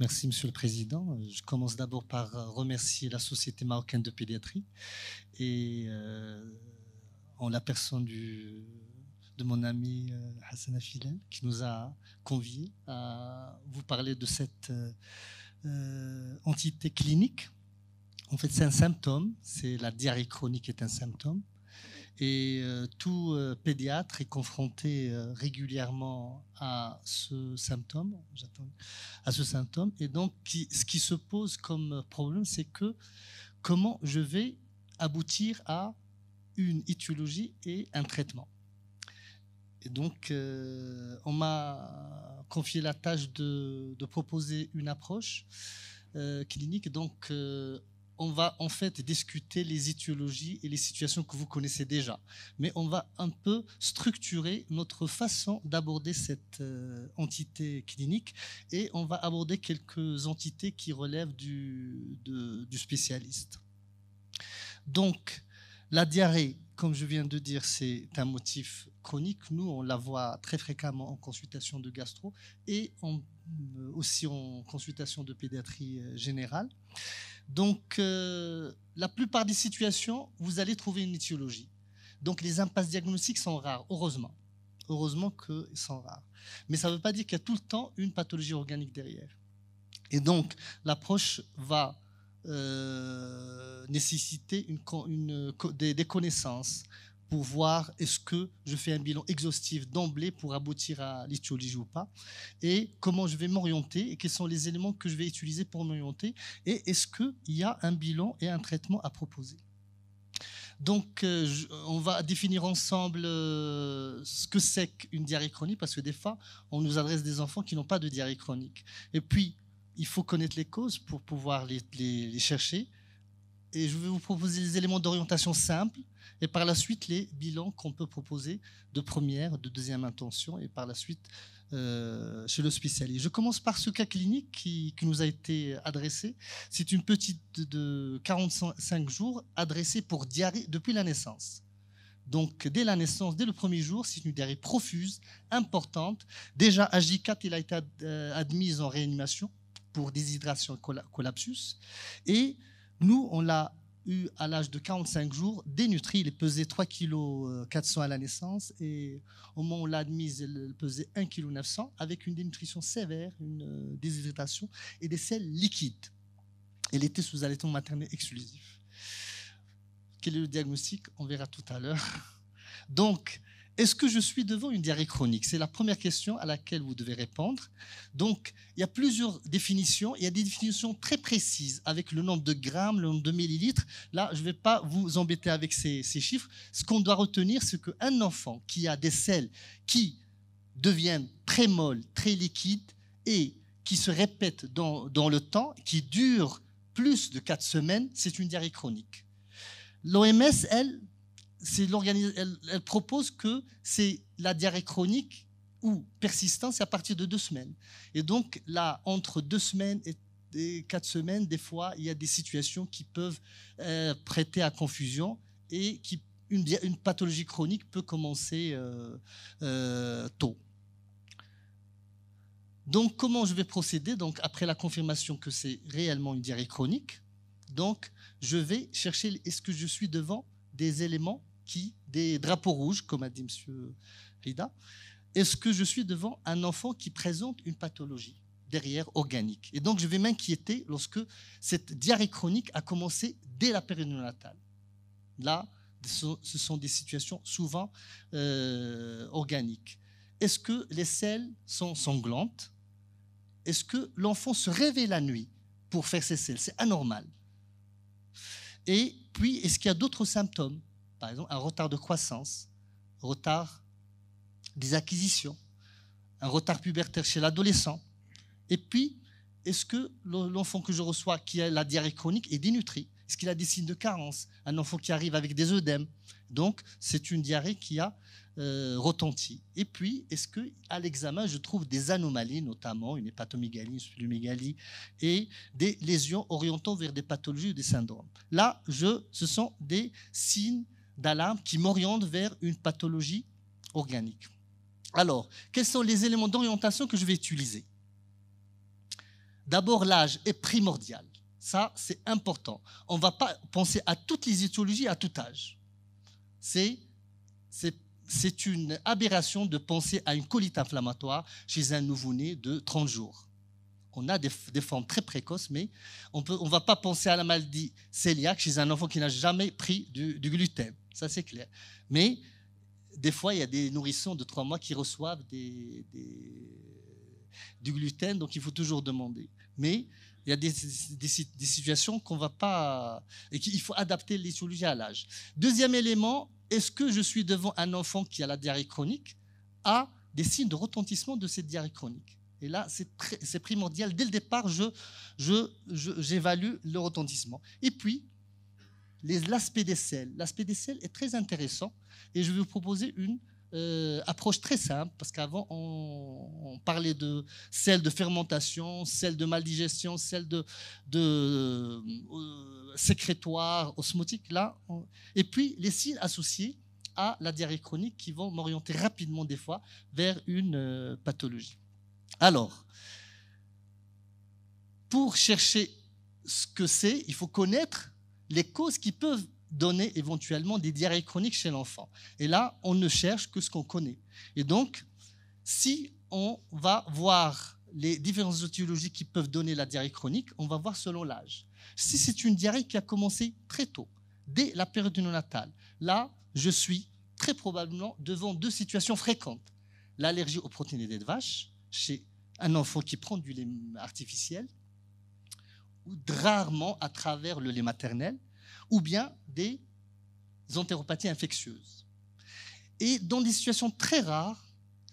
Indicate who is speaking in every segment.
Speaker 1: Merci, Monsieur le Président. Je commence d'abord par remercier la Société marocaine de pédiatrie et euh, en la personne de mon ami euh, Hassan Afilen qui nous a conviés à vous parler de cette euh, entité clinique. En fait, c'est un symptôme. C'est la diarrhée chronique est un symptôme et euh, tout euh, pédiatre est confronté euh, régulièrement à ce symptôme, à ce symptôme. Et donc, ce qui se pose comme problème, c'est que comment je vais aboutir à une étiologie et un traitement. Et donc, on m'a confié la tâche de, de proposer une approche clinique. Donc, on va en fait discuter les étiologies et les situations que vous connaissez déjà, mais on va un peu structurer notre façon d'aborder cette euh, entité clinique et on va aborder quelques entités qui relèvent du, spécialiste. Donc, la diarrhée, comme je viens de dire, c'est un motif chronique. Nous, on la voit très fréquemment en consultation de gastro et euh, aussi en consultation de pédiatrie euh, générale. Donc, euh, la plupart des situations, vous allez trouver une étiologie. Donc, les impasses diagnostiques sont rares, heureusement. Heureusement qu'elles sont rares. Mais ça ne veut pas dire qu'il y a tout le temps une pathologie organique derrière. Et donc, l'approche va euh, nécessiter des, connaissances, pour voir est-ce que je fais un bilan exhaustif d'emblée pour aboutir à l'ithiologie ou pas, et comment je vais m'orienter, et quels sont les éléments que je vais utiliser pour m'orienter, et est-ce qu'il y a un bilan et un traitement à proposer. Donc, euh, on va définir ensemble euh, ce que c'est qu'une diarrhée chronique, parce que des fois, on nous adresse des enfants qui n'ont pas de diarrhée chronique. Et puis, il faut connaître les causes pour pouvoir les chercher et je vais vous proposer des éléments d'orientation simples et par la suite les bilans qu'on peut proposer de première, de deuxième intention et par la suite euh, chez le spécialiste. Je commence par ce cas clinique qui, nous a été adressé. C'est une petite de 45 jours adressée pour diarrhée depuis la naissance. Donc, dès la naissance, dès le premier jour, c'est une diarrhée profuse, importante. Déjà, à 4 il a été euh, admise en réanimation pour déshydration collapsus. Et nous, on l'a eu à l'âge de 45 jours, dénutri. Il pesait 3 kg euh, à la naissance et au moment où on l'a admise, il pesait 1,9 kg avec une dénutrition sévère, une euh, déshydratation et des selles liquides. Elle était sous allaitement maternel exclusif. Quel est le diagnostic On verra tout à l'heure. Donc, est-ce que je suis devant une diarrhée chronique C'est la première question à laquelle vous devez répondre. Donc, il y a plusieurs définitions. Il y a des définitions très précises avec le nombre de grammes, le nombre de millilitres. Là, je ne vais pas vous embêter avec ces, chiffres. Ce qu'on doit retenir, c'est qu'un enfant qui a des selles qui deviennent très molles, très liquides et qui se répètent dans, le temps, qui durent plus de 4 semaines, c'est une diarrhée chronique. L'OMS, elle, elle, elle, propose que c'est la diarrhée chronique ou persistance à partir de deux semaines. Et donc là, entre deux semaines et, quatre semaines, des fois, il y a des situations qui peuvent euh, prêter à confusion et qui, une, pathologie chronique peut commencer euh, euh, tôt. Donc, comment je vais procéder Donc, après la confirmation que c'est réellement une diarrhée chronique, donc je vais chercher est-ce que je suis devant des éléments qui Des drapeaux rouges, comme a dit M. Rida. Est-ce que je suis devant un enfant qui présente une pathologie derrière organique Et donc, je vais m'inquiéter lorsque cette diarrhée chronique a commencé dès la période natale. Là, ce sont des situations souvent euh, organiques. Est-ce que les selles sont sanglantes Est-ce que l'enfant se réveille la nuit pour faire ses selles C'est anormal. Et puis, est-ce qu'il y a d'autres symptômes par exemple, un retard de croissance, retard des acquisitions, un retard pubertaire chez l'adolescent. Et puis, est-ce que l'enfant que je reçois qui a la diarrhée chronique est dénutri Est-ce qu'il a des signes de carence Un enfant qui arrive avec des œdèmes. Donc, c'est une diarrhée qui a euh, retenti. Et puis, est-ce qu'à l'examen, je trouve des anomalies, notamment une hépatomégalie, une splumégalie et des lésions orientant vers des pathologies ou des syndromes Là, je, ce sont des signes d'alarme qui m'oriente vers une pathologie organique. Alors, quels sont les éléments d'orientation que je vais utiliser D'abord, l'âge est primordial. Ça, c'est important. On ne va pas penser à toutes les étiologies à tout âge. C'est, c'est, une aberration de penser à une colite inflammatoire chez un nouveau-né de 30 jours. On a des, formes très précoces, mais on ne on va pas penser à la maladie cœliaque chez un enfant qui n'a jamais pris du, du gluten. Ça, c'est clair. Mais des fois, il y a des nourrissons de trois mois qui reçoivent des, du gluten, donc il faut toujours demander. Mais il y a des, situations qu'on va pas. et qu'il faut adapter les à l'âge. Deuxième élément, est-ce que je suis devant un enfant qui a la diarrhée chronique, à des signes de retentissement de cette diarrhée chronique et là, c'est primordial. Dès le départ, j'évalue je, je, le retentissement. Et puis, l'aspect des sels. L'aspect des sels est très intéressant et je vais vous proposer une euh, approche très simple, parce qu'avant, on, parlait de sel de fermentation, sel de maldigestion, sel de, de euh, sécrétoire, osmotique. Là, Et puis, les signes associés à la diarrhée chronique qui vont m'orienter rapidement, des fois, vers une euh, pathologie. Alors, pour chercher ce que c'est, il faut connaître les causes qui peuvent donner éventuellement des diarrhées chroniques chez l'enfant. Et là, on ne cherche que ce qu'on connaît. Et donc, si on va voir les différentes étiologies qui peuvent donner la diarrhée chronique, on va voir selon l'âge. Si c'est une diarrhée qui a commencé très tôt, dès la période néonatale, là, je suis très probablement devant deux situations fréquentes. L'allergie aux protéines des vaches chez un enfant qui prend du lait artificiel rarement à travers le lait maternel, ou bien des entéropathies infectieuses. Et dans des situations très rares,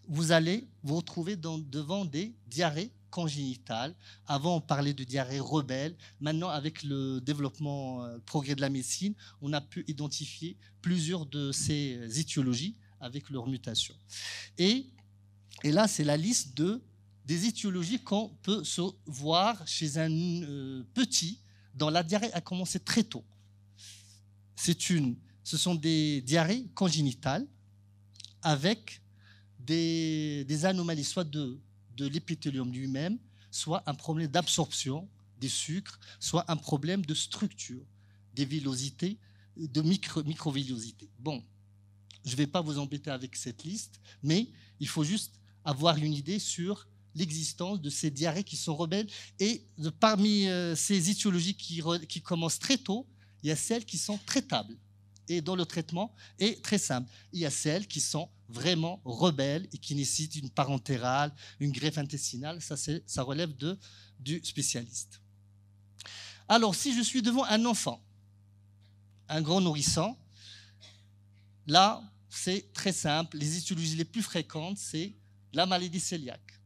Speaker 1: vous allez vous retrouver devant des diarrhées congénitales. Avant, on parlait de diarrhées rebelles. Maintenant, avec le développement, le euh, progrès de la médecine, on a pu identifier plusieurs de ces étiologies avec leurs mutations. Et, et là, c'est la liste de des étiologies qu'on peut se voir chez un euh, petit dont la diarrhée a commencé très tôt. C'est une, ce sont des diarrhées congénitales avec des, anomalies, soit de, de l'épithélium lui-même, soit un problème d'absorption des sucres, soit un problème de structure, des villosités, de micro, microvillosités. Bon, je ne vais pas vous embêter avec cette liste, mais il faut juste avoir une idée sur l'existence de ces diarrhées qui sont rebelles. Et parmi euh, ces étiologies qui, commencent très tôt, il y a celles qui sont traitables et dont le traitement est très simple. Il y a celles qui sont vraiment rebelles et qui nécessitent une parentérale, une greffe intestinale. Ça, relève du spécialiste. Alors, si je suis devant un enfant, un grand nourrissant, là, c'est très simple. Les étiologies les plus fréquentes, c'est la maladie cœliaque,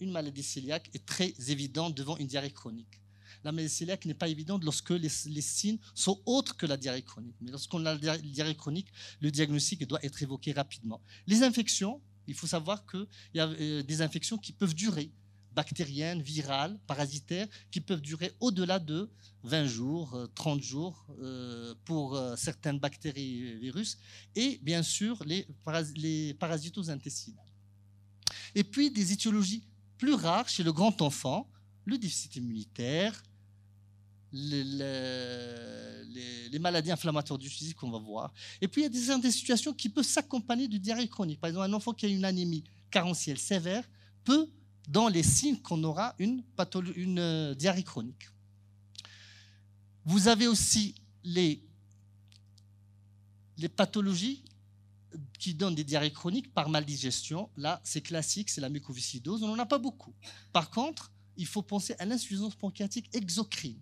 Speaker 1: une maladie cœliaque est très évidente devant une diarrhée chronique. La maladie cœliaque n'est pas évidente lorsque les, signes sont autres que la diarrhée chronique. Mais lorsqu'on a la diarrhée chronique, le diagnostic doit être évoqué rapidement. Les infections, il faut savoir qu'il y a euh, des infections qui peuvent durer bactériennes, virales, parasitaires, qui peuvent durer au-delà de 20 jours, 30 euh, jours euh, pour certaines bactéries et virus, et bien sûr les, Et puis des étiologies plus rare chez le grand enfant, le déficit immunitaire, les, maladies inflammatoires du physique qu'on va voir. Et puis il y a des, situations qui peuvent s'accompagner du diarrhée chronique. Par exemple, un enfant qui a une anémie carentielle sévère peut, dans les signes qu'on aura, une, euh, diarrhée chronique. Vous avez aussi les pathologies qui donne des diarrhées chroniques par maldigestion. Là, c'est classique, c'est la mucoviscidose. On n'en a pas beaucoup. Par contre, il faut penser à l'insuffisance pancréatique exocrine.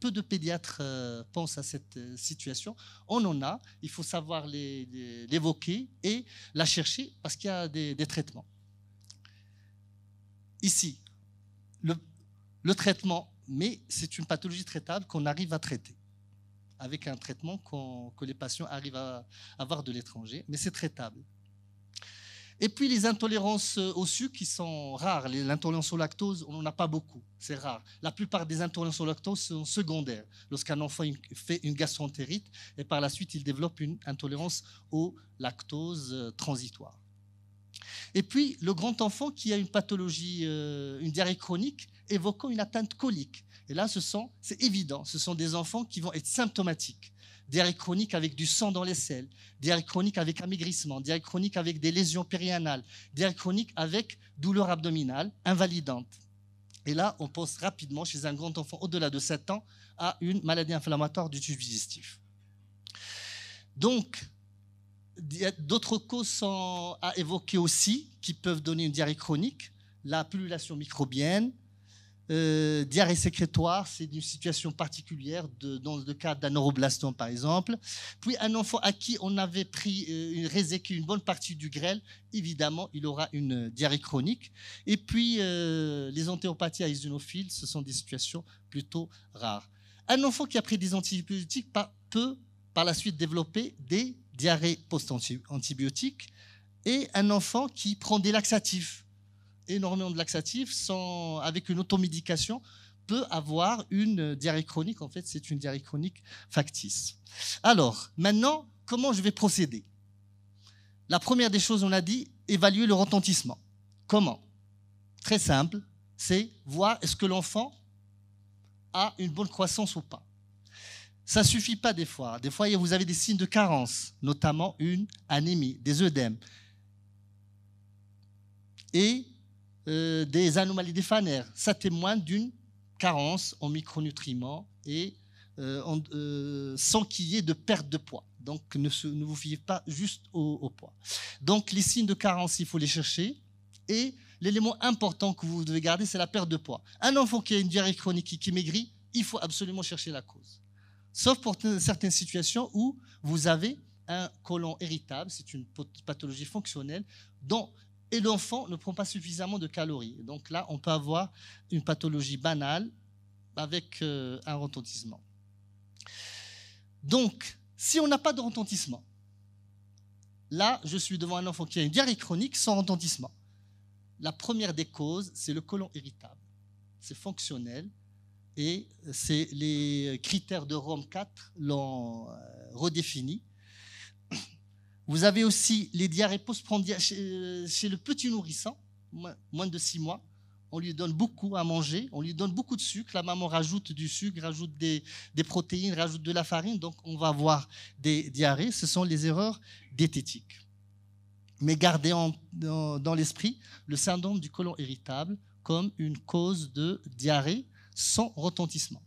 Speaker 1: Peu de pédiatres euh, pensent à cette euh, situation. On en a. Il faut savoir l'évoquer et la chercher parce qu'il y a des, traitements. Ici, le traitement, mais c'est une pathologie traitable qu'on arrive à traiter avec un traitement que les patients arrivent à avoir de l'étranger, mais c'est traitable. Et puis les intolérances au sucre qui sont rares. L'intolérance au lactose, on n'en a pas beaucoup, c'est rare. La plupart des intolérances au lactose sont secondaires. Lorsqu'un enfant fait une gastroentérite et par la suite il développe une intolérance au lactose euh, transitoire. Et puis le grand enfant qui a une pathologie, euh, une diarrhée chronique, évoquant une atteinte colique. Et là, ce sont, c'est évident, ce sont des enfants qui vont être symptomatiques. Diarrhée chronique avec du sang dans les selles, diarrhée chronique avec amaigrissement, diarrhée chronique avec des lésions périanales, diarrhée chronique avec douleur abdominale invalidante. Et là, on pense rapidement chez un grand enfant au-delà de 7 ans à une maladie inflammatoire du tube digestif. Donc, d'autres causes sont à évoquer aussi qui peuvent donner une diarrhée chronique, la pullulation microbienne, euh, diarrhée sécrétoire, c'est une situation particulière dans le cas d'un par exemple. Puis un enfant à qui on avait pris euh, une une bonne partie du grêle, évidemment, il aura une diarrhée chronique. Et puis euh, les entéopathies à isonophiles, ce sont des situations plutôt rares. Un enfant qui a pris des antibiotiques peut par la suite développer des diarrhées post-antibiotiques et un enfant qui prend des laxatifs énormément de laxatifs, avec une automédication, peut avoir une diarrhée chronique. En fait, c'est une diarrhée chronique factice. Alors, maintenant, comment je vais procéder La première des choses, on a dit, évaluer le retentissement. Comment Très simple, c'est voir est-ce que l'enfant a une bonne croissance ou pas. Ça ne suffit pas des fois. Des fois, vous avez des signes de carence, notamment une anémie, des œdèmes. Et euh, des anomalies des fanères. Ça témoigne d'une carence en micronutriments et euh, euh, sans qu'il y ait de perte de poids. Donc ne, vous fiez pas juste au, poids. Donc les signes de carence, il faut les chercher. Et l'élément important que vous devez garder, c'est la perte de poids. Un enfant qui a une diarrhée chronique et qui maigrit, il faut absolument chercher la cause. Sauf pour certaines situations où vous avez un colon irritable, c'est une pathologie fonctionnelle, dont et l'enfant ne prend pas suffisamment de calories. Donc là, on peut avoir une pathologie banale avec euh, un retentissement. Donc, si on n'a pas de retentissement, là, je suis devant un enfant qui a une diarrhée chronique sans retentissement. La première des causes, c'est le côlon irritable. C'est fonctionnel et c'est les critères de Rome 4 l'ont euh, redéfini. Vous avez aussi les diarrhées post chez, euh, chez le petit nourrissant, moins de six mois. On lui donne beaucoup à manger, on lui donne beaucoup de sucre. La maman rajoute du sucre, rajoute des, protéines, rajoute de la farine. Donc, on va avoir des diarrhées. Ce sont les erreurs diététiques. Mais gardez dans, l'esprit le syndrome du côlon irritable comme une cause de diarrhée sans retentissement.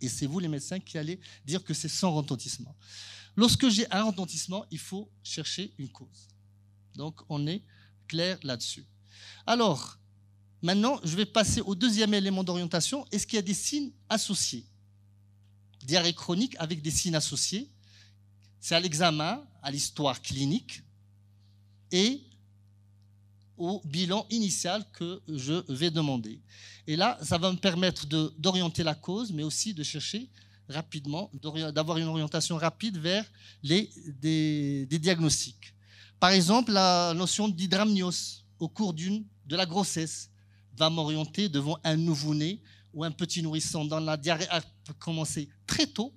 Speaker 1: Et c'est vous, les médecins, qui allez dire que c'est sans retentissement. Lorsque j'ai un retentissement, il faut chercher une cause. Donc on est clair là-dessus. Alors, maintenant, je vais passer au deuxième élément d'orientation. Est-ce qu'il y a des signes associés Diarrhée chronique avec des signes associés. C'est à l'examen, à l'histoire clinique et au bilan initial que je vais demander. Et là, ça va me permettre d'orienter la cause, mais aussi de chercher rapidement, d'avoir une orientation rapide vers les, des, diagnostics. Par exemple, la notion d'hydramnios au cours d'une de la grossesse va m'orienter devant un nouveau-né ou un petit nourrisson dans la diarrhée a commencé très tôt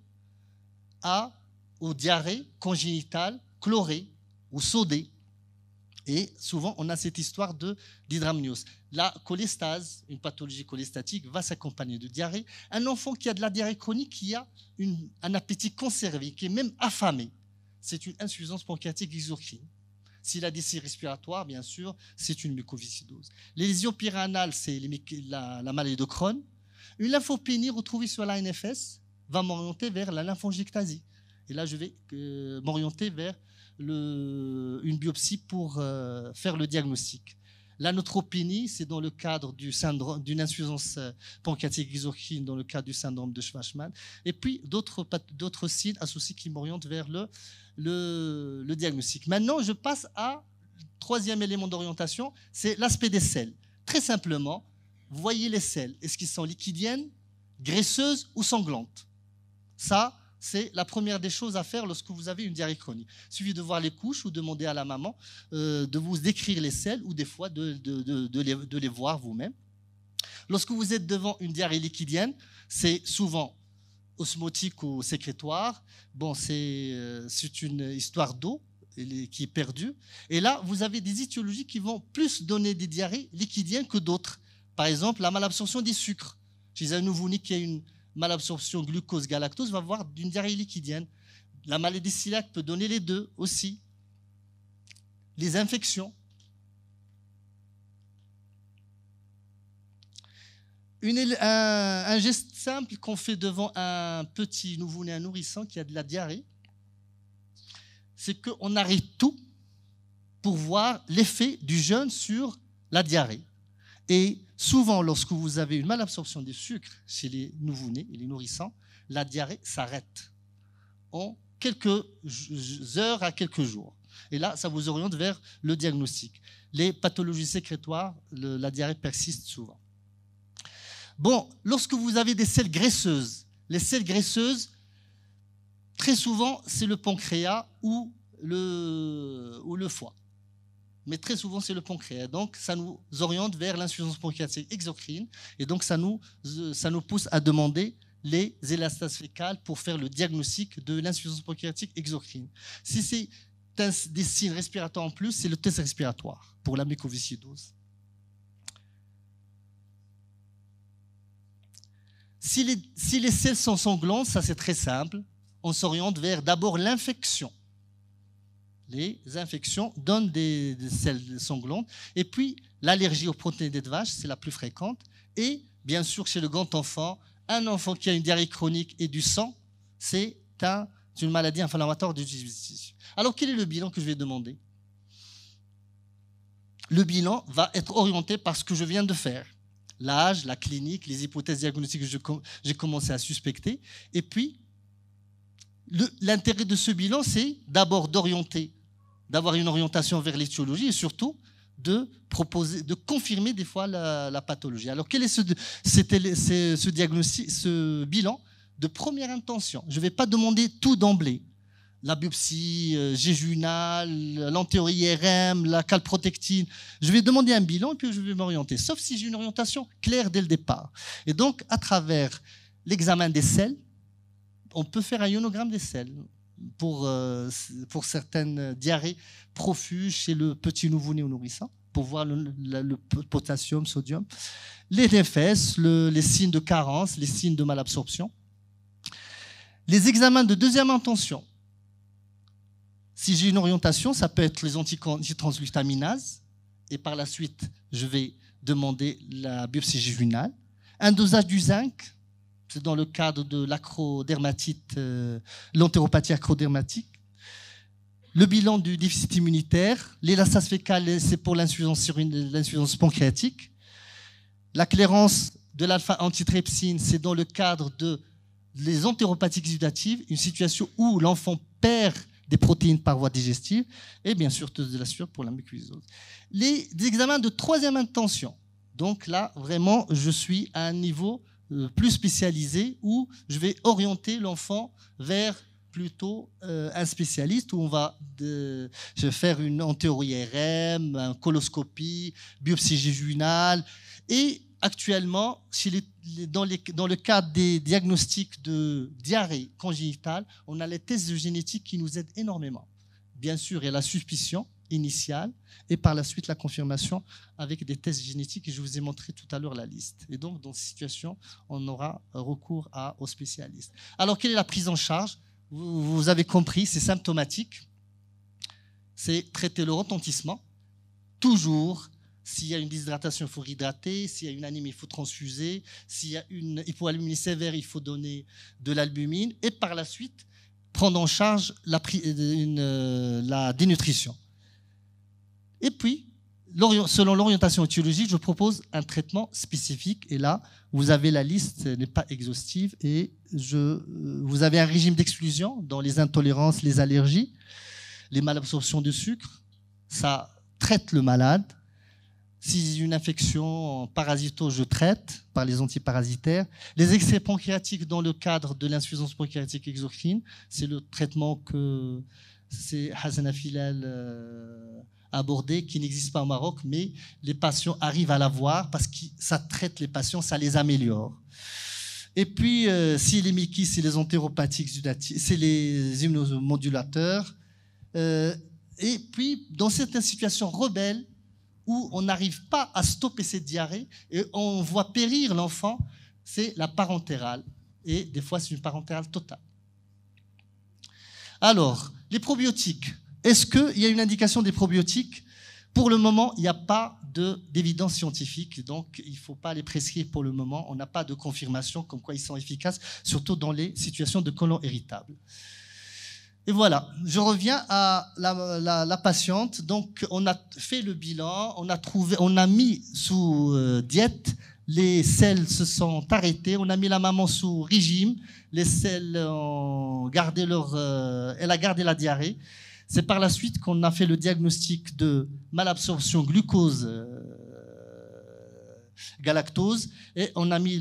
Speaker 1: à diarrhée diarrhée congénitale ou sodée. Et souvent, on a cette histoire de d'hydramnios. La cholestase, une pathologie cholestatique, va s'accompagner de diarrhée. Un enfant qui a de la diarrhée chronique, qui a un appétit conservé, qui est même affamé, c'est une insuffisance pancréatique exocrine. S'il a des séries respiratoires, bien sûr, c'est une mucoviscidose. Les lésions pyrénales, c'est la, maladie de Crohn. Une lymphopénie retrouvée sur la NFS va m'orienter vers la lymphangiectasie. Et là, je vais euh, m'orienter vers une biopsie pour euh, faire le diagnostic. L'anotropénie, c'est dans le cadre du syndrome d'une insuffisance euh, pancréatique exocrine, dans le cadre du syndrome de Schwachmann. et puis d'autres d'autres signes associés qui m'orientent vers le, diagnostic. Maintenant, je passe à troisième élément d'orientation, c'est l'aspect des selles. Très simplement, voyez les selles. Est-ce qu'ils sont liquidiennes, graisseuses ou sanglantes Ça, c'est la première des choses à faire lorsque vous avez une diarrhée chronique. Suffit de voir les couches ou demander à la maman euh, de vous décrire les selles ou des fois de, les, voir vous-même. Lorsque vous êtes devant une diarrhée liquidienne, c'est souvent osmotique ou sécrétoire. Bon, c'est euh, une histoire d'eau qui est perdue. Et là, vous avez des étiologies qui vont plus donner des diarrhées liquidiennes que d'autres. Par exemple, la malabsorption des sucres. Chez un nouveau-né qui a une malabsorption glucose-galactose va avoir d'une diarrhée liquidienne. La maladie cœliaque peut donner les deux aussi. Les infections. un, geste simple qu'on fait devant un petit nouveau-né, un nourrisson qui a de la diarrhée, c'est qu'on arrête tout pour voir l'effet du jeûne sur la diarrhée. Et souvent, lorsque vous avez une malabsorption des sucres chez les nouveau-nés et les nourrissants, la diarrhée s'arrête en quelques heures à quelques jours. Et là, ça vous oriente vers le diagnostic. Les pathologies sécrétoires, la diarrhée persiste souvent. Bon, lorsque vous avez des selles graisseuses, les selles graisseuses, très souvent, c'est le pancréas ou le, ou le foie mais très souvent c'est le pancréas. Donc ça nous oriente vers l'insuffisance pancréatique exocrine, et donc ça nous, euh, ça nous pousse à demander les élastases fécales pour faire le diagnostic de l'insuffisance pancréatique exocrine. Si c'est des signes respiratoires en plus, c'est le test respiratoire pour la mycoviscidose. Si les, si les selles sont sanglantes, ça c'est très simple, on s'oriente vers d'abord l'infection les infections donnent des, des selles sanglantes. Et puis, l'allergie aux protéines des vaches, c'est la plus fréquente. Et bien sûr, chez le grand enfant, un enfant qui a une diarrhée chronique et du sang, c'est un, une maladie inflammatoire du digestif. Alors, quel est le bilan que je vais demander Le bilan va être orienté par ce que je viens de faire l'âge, la clinique, les hypothèses diagnostiques que j'ai commencé à suspecter. Et puis, l'intérêt de ce bilan, c'est d'abord d'orienter d'avoir une orientation vers l'étiologie et surtout de proposer, de confirmer des fois la, pathologie. Alors quel est ce, diagnostic, ce bilan de première intention Je ne vais pas demander tout d'emblée. La biopsie euh, jéjunale, irm la calprotectine. Je vais demander un bilan et puis je vais m'orienter, sauf si j'ai une orientation claire dès le départ. Et donc, à travers l'examen des selles, on peut faire un ionogramme des selles pour, euh, pour certaines diarrhées profuses chez le petit nouveau-né nourrissant pour voir le, potassium, sodium, les DFS, les signes de carence, les signes de malabsorption. Les examens de deuxième intention. Si j'ai une orientation, ça peut être les antitransglutaminases, et par la suite, je vais demander la biopsie juvénale. Un dosage du zinc, c'est dans le cadre de l'acrodermatite, euh, l'entéropathie acrodermatique. Le bilan du déficit immunitaire, l'élastase fécale, c'est pour l'insuffisance pancréatique. La clairance de l'alpha-antitrypsine, c'est dans le cadre de les entéropathies exudatives, une situation où l'enfant perd des protéines par voie digestive, et bien sûr de la sueur pour la mucusose. Les examens de troisième intention. Donc là, vraiment, je suis à un niveau euh, plus spécialisé où je vais orienter l'enfant vers plutôt euh, un spécialiste où on va faire une théorie irm une coloscopie, biopsie jejunale. Et actuellement, dans, le cadre des diagnostics de diarrhée congénitale, on a les tests génétiques qui nous aident énormément. Bien sûr, il y a la suspicion, initiale et par la suite la confirmation avec des tests génétiques. je vous ai montré tout à l'heure la liste. Et donc, dans cette situation, on aura recours à, aux spécialistes. Alors, quelle est la prise en charge vous, avez compris, c'est symptomatique. C'est traiter le retentissement. Toujours s'il y a une déshydratation, il faut hydrater. S'il y a une anémie, il faut transfuser. S'il y a une hypoalbuminie sévère, il faut donner de l'albumine. Et par la suite, prendre en charge la, euh, la dénutrition. Et puis, selon l'orientation éthiologique, je propose un traitement spécifique. Et là, vous avez la liste, n'est pas exhaustive. Et je, euh, vous avez un régime d'exclusion dans les intolérances, les allergies, les malabsorptions de sucre. Ça traite le malade. Si une infection parasito, je traite par les antiparasitaires. Les excès pancréatiques dans le cadre de l'insuffisance pancréatique exocrine, c'est le traitement que c'est Hassan abordée qui n'existe pas au Maroc, mais les patients arrivent à la voir parce que ça traite les patients, ça les améliore. Et puis, euh, si les MIKI, c'est les entéropathiques, c'est les immunomodulateurs. Euh, et puis, dans certaines situations rebelles, où on n'arrive pas à stopper cette diarrhée et on voit périr l'enfant, c'est la parentérale. Et des fois, c'est une parentérale totale. Alors, les probiotiques. Est-ce qu'il y a une indication des probiotiques Pour le moment, il n'y a pas d'évidence scientifique, donc il ne faut pas les prescrire pour le moment. On n'a pas de confirmation comme quoi ils sont efficaces, surtout dans les situations de colon irritable. Et voilà, je reviens à la, patiente. Donc, on a fait le bilan, on a trouvé, on a mis sous euh, diète, les selles se sont arrêtées, on a mis la maman sous régime, les selles ont gardé leur, euh, elle a gardé la diarrhée. C'est par la suite qu'on a fait le diagnostic de malabsorption glucose euh, galactose et on a mis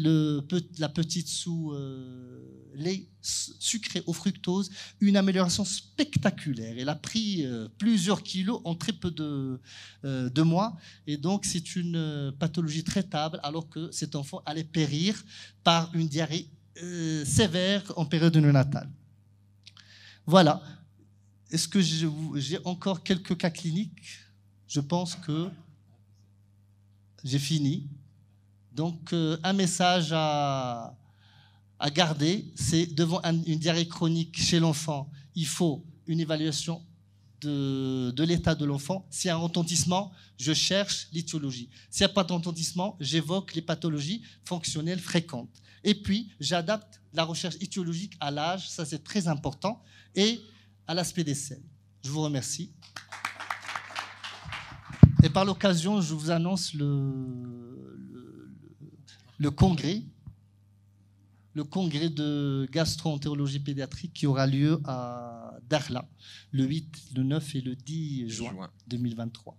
Speaker 1: la petite sous euh, lait sucré au fructose, une amélioration spectaculaire. Elle a pris euh, plusieurs kilos en très peu de, mois et donc c'est une pathologie traitable alors que cet enfant allait périr par une diarrhée sévère en période néonatale. Voilà, est-ce que j'ai encore quelques cas cliniques Je pense que j'ai fini. Donc, euh, un message à, garder, c'est devant une diarrhée chronique chez l'enfant, il faut une évaluation de, l'état de l'enfant. S'il y a un retentissement, je cherche l'étiologie. S'il n'y a pas d'entendissement, j'évoque les pathologies fonctionnelles fréquentes. Et puis, j'adapte la recherche étiologique à l'âge, ça c'est très important. Et à l'aspect des scènes. Je vous remercie. Et par l'occasion, je vous annonce le, le, congrès, le congrès de gastroentérologie pédiatrique qui aura lieu à Darla le 8, le 9 et le 10 juin. 2023.